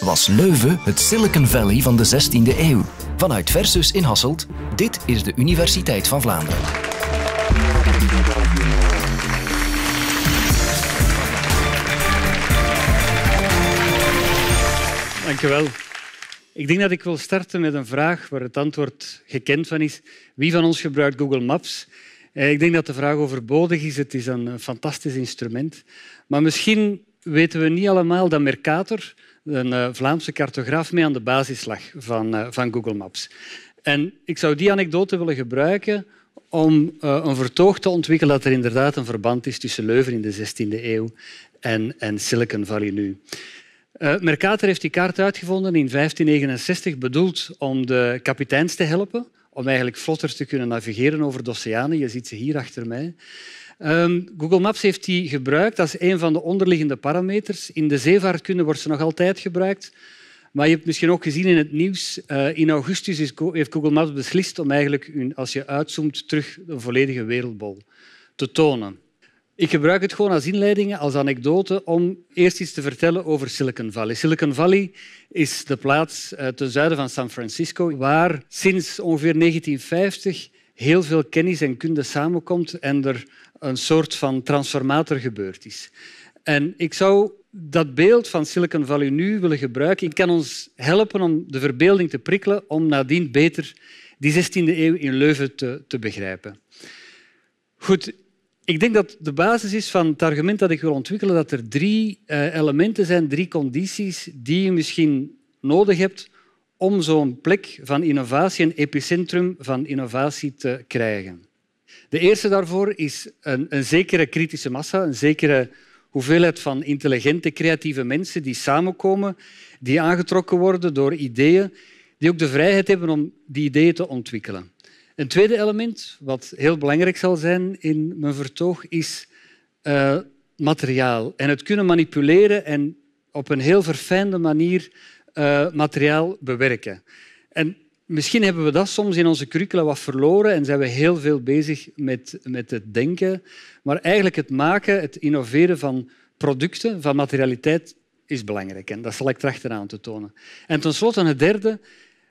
was Leuven het Silicon Valley van de 16e eeuw. Vanuit Versus in Hasselt, dit is de Universiteit van Vlaanderen. Dankjewel. Ik denk dat ik wil starten met een vraag waar het antwoord gekend van is. Wie van ons gebruikt Google Maps? Eh, ik denk dat de vraag overbodig is. Het is een fantastisch instrument. Maar misschien weten we niet allemaal dat Mercator, een eh, Vlaamse cartograaf, mee aan de basis lag van, eh, van Google Maps. En ik zou die anekdote willen gebruiken om eh, een vertoog te ontwikkelen dat er inderdaad een verband is tussen Leuven in de 16e eeuw en, en Silicon Valley nu. Mercator heeft die kaart uitgevonden in 1569, bedoeld om de kapiteins te helpen, om eigenlijk vlotter te kunnen navigeren over de oceanen. Je ziet ze hier achter mij. Ehm, Google Maps heeft die gebruikt als een van de onderliggende parameters. In de zeevaartkunde wordt ze nog altijd gebruikt. Maar je hebt misschien ook gezien in het nieuws, eh, in augustus heeft Google Maps beslist om eigenlijk, als je uitzoomt, terug een volledige wereldbol te tonen. Ik gebruik het gewoon als inleidingen, als anekdote, om eerst iets te vertellen over Silicon Valley. Silicon Valley is de plaats eh, ten zuiden van San Francisco waar sinds ongeveer 1950 heel veel kennis en kunde samenkomt en er een soort van transformator gebeurd is. En ik zou dat beeld van Silicon Valley nu willen gebruiken. Ik kan ons helpen om de verbeelding te prikkelen om nadien beter die 16e eeuw in Leuven te, te begrijpen. Goed, ik denk dat de basis is van het argument dat ik wil ontwikkelen dat er drie eh, elementen zijn, drie condities die je misschien nodig hebt om zo'n plek van innovatie, een epicentrum van innovatie te krijgen. De eerste daarvoor is een, een zekere kritische massa, een zekere hoeveelheid van intelligente, creatieve mensen die samenkomen, die aangetrokken worden door ideeën, die ook de vrijheid hebben om die ideeën te ontwikkelen. Een tweede element, wat heel belangrijk zal zijn in mijn vertoog, is eh, materiaal. En het kunnen manipuleren en op een heel verfijnde manier eh, materiaal bewerken. En misschien hebben we dat soms in onze curricula wat verloren en zijn we heel veel bezig met, met het denken. Maar eigenlijk het maken, het innoveren van producten, van materialiteit, is belangrijk. En dat zal ik trachten aan te tonen. En tenslotte, het derde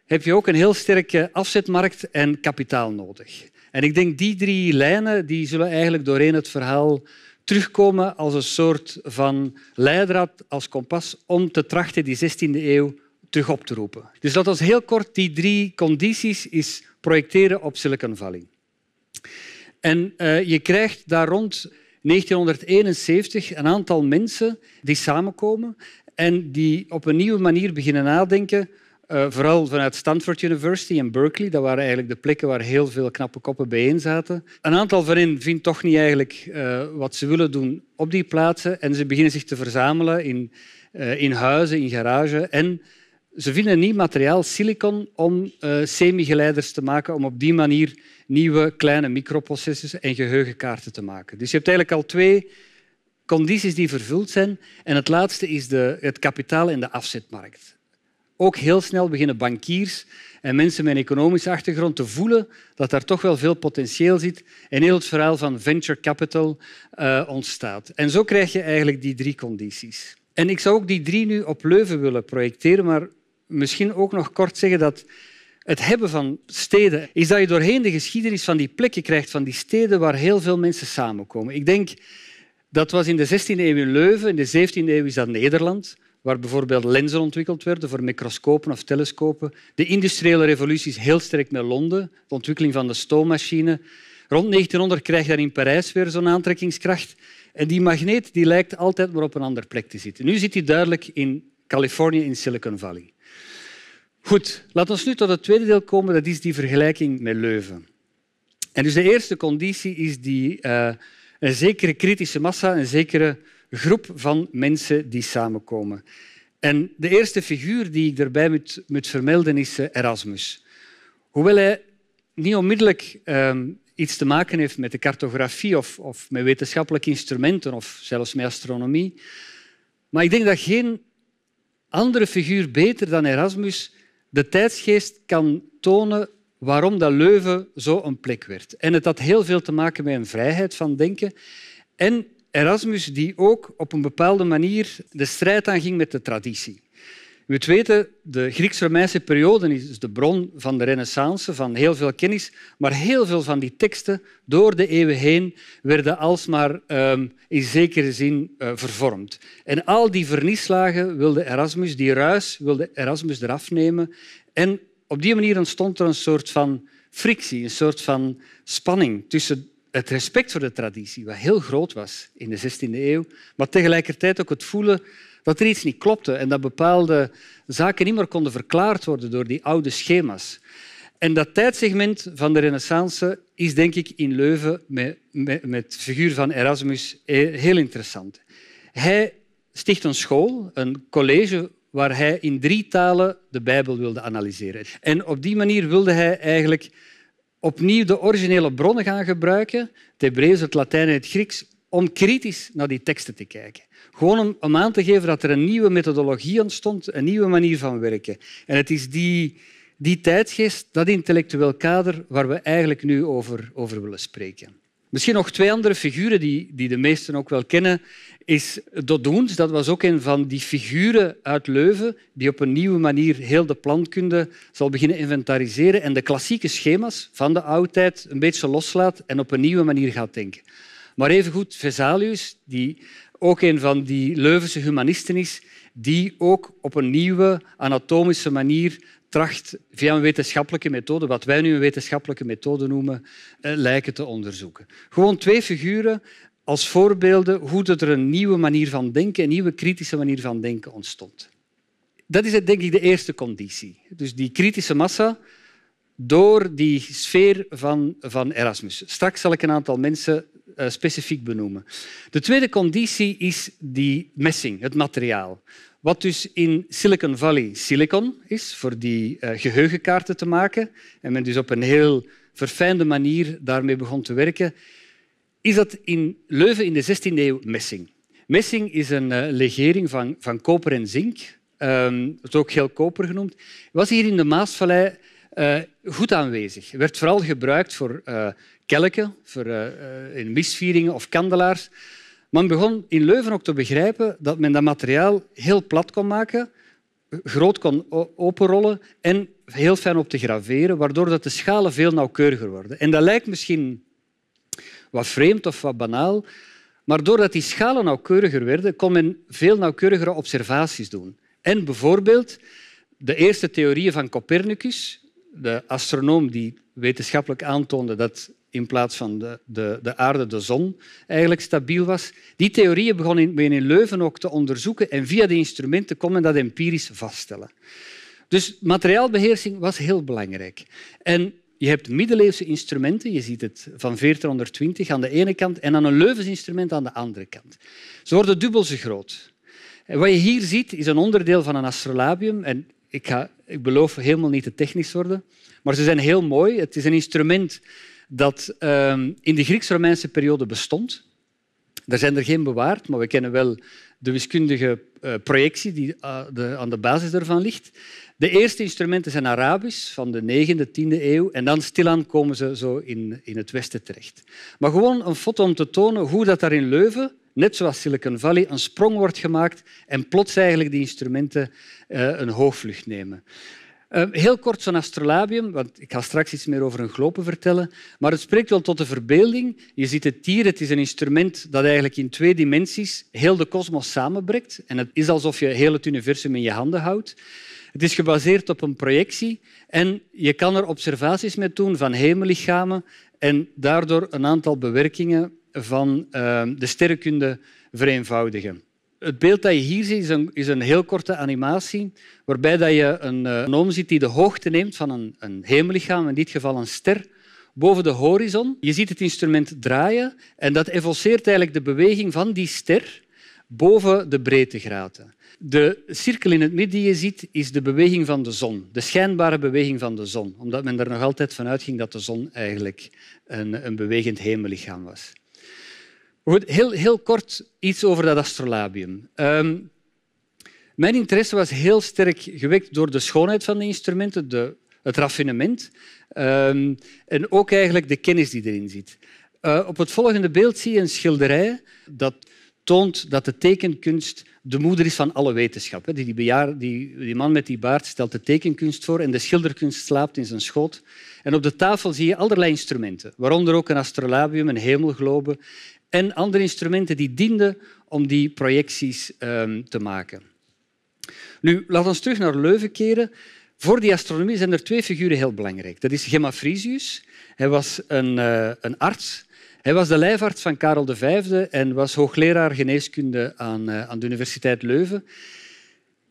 heb je ook een heel sterke afzetmarkt en kapitaal nodig. En ik denk die drie lijnen die zullen eigenlijk doorheen het verhaal terugkomen als een soort van leidraad, als kompas, om te trachten die 16e eeuw terug op te roepen. Dus dat was heel kort die drie condities is projecteren op Silicon Valley. En eh, je krijgt daar rond 1971 een aantal mensen die samenkomen en die op een nieuwe manier beginnen nadenken eh, vooral vanuit Stanford University en Berkeley. Dat waren eigenlijk de plekken waar heel veel knappe koppen bijeen zaten. Een aantal van hen vindt toch niet eigenlijk eh, wat ze willen doen op die plaatsen. En ze beginnen zich te verzamelen in, eh, in huizen, in garages. En ze vinden nieuw materiaal, silicon, om semigeleiders te maken, om op die manier nieuwe kleine microprocessors en geheugenkaarten te maken. Dus je hebt eigenlijk al twee condities die vervuld zijn. En het laatste is de, het kapitaal en de afzetmarkt ook heel snel beginnen bankiers en mensen met een economische achtergrond te voelen dat daar toch wel veel potentieel zit en heel het verhaal van venture capital eh, ontstaat. En zo krijg je eigenlijk die drie condities. En ik zou ook die drie nu op Leuven willen projecteren, maar misschien ook nog kort zeggen dat het hebben van steden is dat je doorheen de geschiedenis van die plekken krijgt, van die steden waar heel veel mensen samenkomen. Ik denk dat was in de 16e eeuw in Leuven, in de 17e eeuw is dat Nederland waar bijvoorbeeld lenzen ontwikkeld werden voor microscopen of telescopen. De industriële revolutie is heel sterk met Londen, de ontwikkeling van de stoommachine. Rond 1900 je daar in Parijs weer zo'n aantrekkingskracht. En die magneet die lijkt altijd maar op een andere plek te zitten. Nu zit hij duidelijk in Californië, in Silicon Valley. Goed, laten we nu tot het tweede deel komen. Dat is die vergelijking met Leuven. En dus de eerste conditie is die, eh, een zekere kritische massa, een zekere groep van mensen die samenkomen. En de eerste figuur die ik daarbij moet, vermelden is eh, Erasmus. Hoewel hij niet onmiddellijk ehm, iets te maken heeft met de cartografie of, of met wetenschappelijke instrumenten of zelfs met astronomie, maar ik denk dat geen andere figuur beter dan Erasmus de tijdsgeest kan tonen waarom dat Leuven zo een plek werd. En het had heel veel te maken met een vrijheid van denken en Erasmus die ook op een bepaalde manier de strijd aanging met de traditie. U weten, de Grieks-Romeinse periode is de bron van de renaissance, van heel veel kennis, maar heel veel van die teksten door de eeuwen heen werden alsmaar ehm, in zekere zin eh, vervormd. En al die vernieslagen wilde Erasmus, die ruis wilde Erasmus eraf nemen. En op die manier ontstond er een soort van frictie, een soort van spanning tussen het respect voor de traditie, wat heel groot was in de 16e eeuw, maar tegelijkertijd ook het voelen dat er iets niet klopte en dat bepaalde zaken niet meer konden verklaard worden door die oude schema's. En dat tijdsegment van de Renaissance is denk ik in Leuven met, de figuur van Erasmus heel interessant. Hij sticht een school, een college, waar hij in drie talen de Bijbel wilde analyseren. En op die manier wilde hij eigenlijk opnieuw de originele bronnen gaan gebruiken, het Hebreeuws, het Latijn en het Grieks, om kritisch naar die teksten te kijken. Gewoon om, om aan te geven dat er een nieuwe methodologie ontstond, een nieuwe manier van werken. En het is die, die tijdgeest, dat intellectueel kader, waar we eigenlijk nu over, over willen spreken. Misschien nog twee andere figuren die, die de meesten ook wel kennen. Is Dodoens, dat was ook een van die figuren uit Leuven die op een nieuwe manier heel de plantkunde zal beginnen inventariseren en de klassieke schema's van de oudheid een beetje loslaat en op een nieuwe manier gaat denken. Maar evengoed Vesalius, die ook een van die Leuvense humanisten is, die ook op een nieuwe anatomische manier tracht via een wetenschappelijke methode, wat wij nu een wetenschappelijke methode noemen, eh, lijken te onderzoeken. Gewoon twee figuren als voorbeelden hoe er een nieuwe manier van denken, een nieuwe kritische manier van denken ontstond. Dat is denk ik de eerste conditie. Dus die kritische massa door die sfeer van, van Erasmus. Straks zal ik een aantal mensen eh, specifiek benoemen. De tweede conditie is die messing, het materiaal. Wat dus in Silicon Valley silicon is, voor die eh, geheugenkaarten te maken, en men dus op een heel verfijnde manier daarmee begon te werken, is dat in Leuven in de 16e eeuw messing. Messing is een eh, legering van, van koper en zink. Uh, ehm, wordt ook heel koper genoemd. Was hier in de Maasvallei eh, goed aanwezig. Het werd vooral gebruikt voor kelken, voor misvieringen of kandelaars. Men begon in Leuven ook te begrijpen dat men dat materiaal heel plat kon maken, groot kon openrollen en heel fijn op te graveren, waardoor dat de schalen veel nauwkeuriger worden. En dat lijkt misschien wat vreemd of wat banaal, maar doordat die schalen nauwkeuriger werden, kon men veel nauwkeurigere observaties doen. En bijvoorbeeld de eerste theorieën van Copernicus, de astronoom die wetenschappelijk aantoonde dat in plaats van de, de, de aarde, de zon, eigenlijk stabiel was. Die theorieën begon men in Leuven ook te onderzoeken en via die instrumenten kon men dat empirisch vaststellen. Dus materiaalbeheersing was heel belangrijk. En je hebt middeleeuwse instrumenten, je ziet het van 1420 aan de ene kant en dan een Leuvens instrument aan de andere kant. Ze worden dubbel zo groot. En wat je hier ziet is een onderdeel van een astrolabium. En ik, ga, ik beloof helemaal niet te technisch worden, maar ze zijn heel mooi. Het is een instrument dat ehm, in de Grieks-Romeinse periode bestond. Er zijn er geen bewaard, maar we kennen wel de wiskundige eh, projectie die eh, aan de basis ervan ligt. De eerste instrumenten zijn Arabisch, van de 9e, 10e eeuw. En dan stilaan komen ze zo in, het Westen terecht. Maar gewoon een foto om te tonen hoe dat daar in Leuven, net zoals Silicon Valley, een sprong wordt gemaakt en plots eigenlijk die instrumenten eh, een hoogvlucht nemen. Ehm, heel kort zo'n astrolabium, want ik ga straks iets meer over een glopen vertellen. Maar het spreekt wel tot de verbeelding. Je ziet het hier, het is een instrument dat eigenlijk in twee dimensies heel de kosmos samenbrengt. En het is alsof je heel het universum in je handen houdt. Het is gebaseerd op een projectie en je kan er observaties mee doen van hemellichamen en daardoor een aantal bewerkingen van ehm, de sterrenkunde vereenvoudigen. Het beeld dat je hier ziet is een, is een heel korte animatie waarbij dat je een, eh, een oom ziet die de hoogte neemt van een, een hemellichaam, in dit geval een ster, boven de horizon. Je ziet het instrument draaien en dat evolueert eigenlijk de beweging van die ster boven de breedtegraten. De cirkel in het midden die je ziet is de beweging van de zon, de schijnbare beweging van de zon, omdat men er nog altijd van uitging dat de zon eigenlijk een, een bewegend hemellichaam was. Goed, heel, heel kort iets over dat astrolabium. Ehm, mijn interesse was heel sterk gewekt door de schoonheid van de instrumenten, de, het raffinement ehm, en ook eigenlijk de kennis die erin zit. Eh, op het volgende beeld zie je een schilderij dat toont dat de tekenkunst de moeder is van alle wetenschap. Die, die, die, man met die baard stelt de tekenkunst voor en de schilderkunst slaapt in zijn schoot. En op de tafel zie je allerlei instrumenten, waaronder ook een astrolabium, een hemelglobe en andere instrumenten die dienden om die projecties ehm, te maken. Nu, laten we terug naar Leuven keren. Voor die astronomie zijn er twee figuren heel belangrijk. Dat is Gemma Frisius. Hij was een, eh, een arts. Hij was de lijfarts van Karel V en was hoogleraar geneeskunde aan, eh, aan de Universiteit Leuven.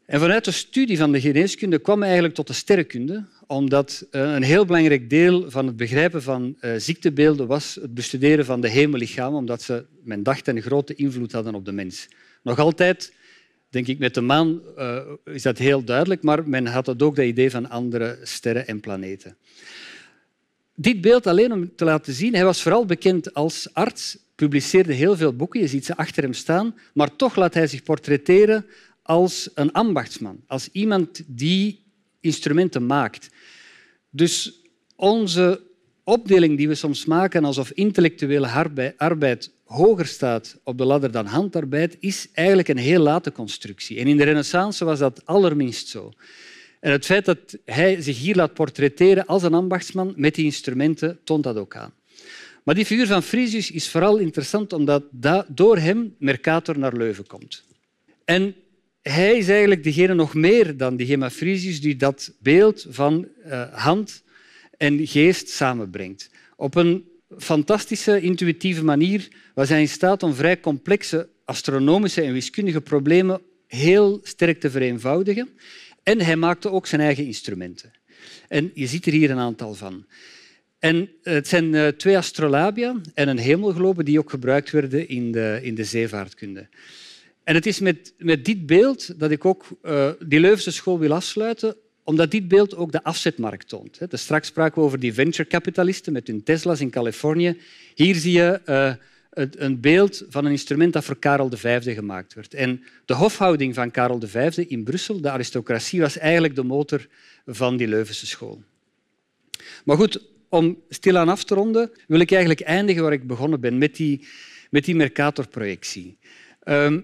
En vanuit de studie van de geneeskunde kwam hij eigenlijk tot de sterrenkunde, omdat eh, een heel belangrijk deel van het begrijpen van eh, ziektebeelden was het bestuderen van de hemellichamen, omdat ze, men dacht, een grote invloed hadden op de mens. Nog altijd, denk ik, met de maan eh, is dat heel duidelijk, maar men had ook dat idee van andere sterren en planeten. Dit beeld alleen om te laten zien, hij was vooral bekend als arts, publiceerde heel veel boeken, je ziet ze achter hem staan, maar toch laat hij zich portretteren als een ambachtsman, als iemand die instrumenten maakt. Dus onze opdeling die we soms maken alsof intellectuele arbeid hoger staat op de ladder dan handarbeid, is eigenlijk een heel late constructie. En in de Renaissance was dat allerminst zo. En het feit dat hij zich hier laat portretteren als een ambachtsman met die instrumenten toont dat ook aan. Maar die figuur van Frisius is vooral interessant omdat door hem Mercator naar Leuven komt. En hij is eigenlijk degene nog meer dan die hemafrisius die dat beeld van eh, hand en geest samenbrengt. Op een fantastische, intuïtieve manier was hij in staat om vrij complexe astronomische en wiskundige problemen heel sterk te vereenvoudigen. En hij maakte ook zijn eigen instrumenten. En je ziet er hier een aantal van. En eh, het zijn eh, twee astrolabia en een hemelglobe die ook gebruikt werden in de, in de zeevaartkunde. En het is met, met dit beeld dat ik ook uh, die Leuvense school wil afsluiten, omdat dit beeld ook de afzetmarkt toont. Hè. Dus straks spraken we over die venture-capitalisten met hun Teslas in Californië. Hier zie je eh, een beeld van een instrument dat voor Karel V gemaakt werd. En de hofhouding van Karel V in Brussel, de aristocratie, was eigenlijk de motor van die Leuvense school. Maar goed, om stilaan af te ronden, wil ik eigenlijk eindigen waar ik begonnen ben, met die, met die Mercator-projectie. Ehm,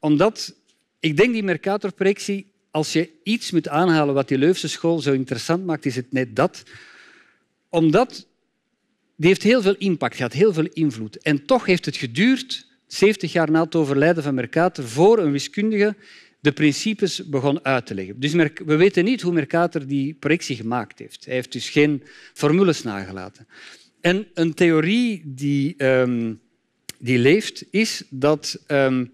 omdat ik denk die Mercator-projectie, als je iets moet aanhalen wat die Leuvense school zo interessant maakt, is het net dat. Omdat die heeft heel veel impact gehad, heel veel invloed. En toch heeft het geduurd, 70 jaar na het overlijden van Mercator, voor een wiskundige de principes begon uit te leggen. Dus we weten niet hoe Mercator die projectie gemaakt heeft. Hij heeft dus geen formules nagelaten. En een theorie die, ehm, die leeft, is dat... Ehm,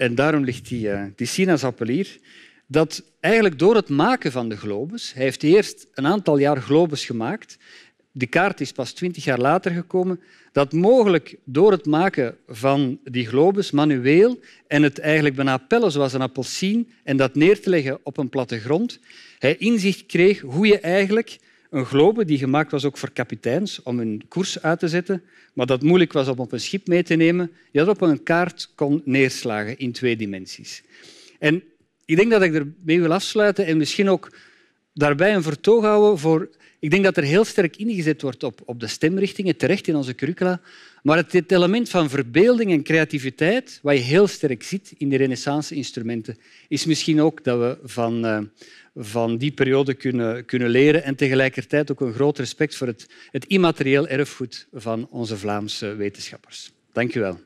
en daarom ligt die, eh, die sinaasappel hier, dat eigenlijk door het maken van de globus, hij heeft eerst een aantal jaar globus gemaakt, die kaart is pas twintig jaar later gekomen, dat mogelijk door het maken van die globus manueel en het eigenlijk bijna pellen zoals een appelsien en dat neer te leggen op een plattegrond, hij inzicht kreeg hoe je eigenlijk een globe die gemaakt was ook voor kapiteins om hun koers uit te zetten, maar dat moeilijk was om op een schip mee te nemen, die dat op een kaart kon neerslagen in twee dimensies. En ik denk dat ik ermee wil afsluiten en misschien ook daarbij een vertoog houden voor... Ik denk dat er heel sterk ingezet wordt op, op de stemrichtingen, terecht in onze curricula, maar het, element van verbeelding en creativiteit, wat je heel sterk ziet in de renaissance-instrumenten, is misschien ook dat we van, eh, van die periode kunnen, kunnen leren en tegelijkertijd ook een groot respect voor het, het immaterieel erfgoed van onze Vlaamse wetenschappers. Dank u wel.